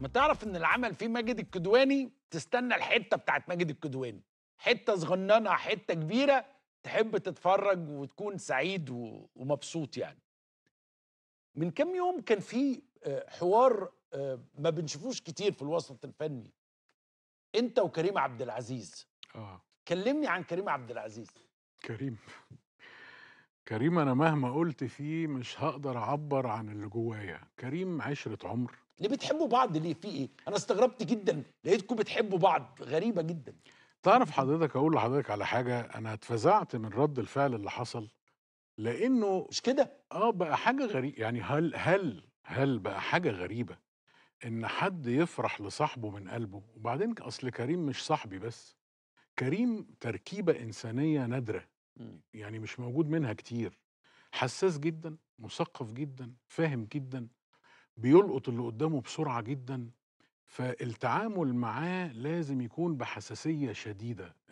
ما تعرف ان العمل فيه ماجد الكدواني تستنى الحته بتاعت ماجد الكدواني حته صغننه حته كبيره تحب تتفرج وتكون سعيد ومبسوط يعني من كام يوم كان في آه، حوار آه، ما بنشوفوش كتير في الوسط الفني انت وكريم عبد العزيز اه كلمني عن كريم عبد العزيز كريم كريم أنا مهما قلت فيه مش هقدر أعبر عن اللي جوايا كريم عشرة عمر ليه بتحبوا بعض ليه في ايه انا استغربت جدا لقيتكم بتحبوا بعض غريبه جدا تعرف حضرتك اقول لحضرتك على حاجه انا اتفزعت من رد الفعل اللي حصل لانه مش كده اه بقى حاجه غريبه يعني هل هل هل بقى حاجه غريبه ان حد يفرح لصاحبه من قلبه وبعدين اصل كريم مش صاحبي بس كريم تركيبه انسانيه نادره يعني مش موجود منها كتير حساس جدا مثقف جدا فاهم جدا بيلقط اللي قدامه بسرعه جدا فالتعامل معاه لازم يكون بحساسيه شديده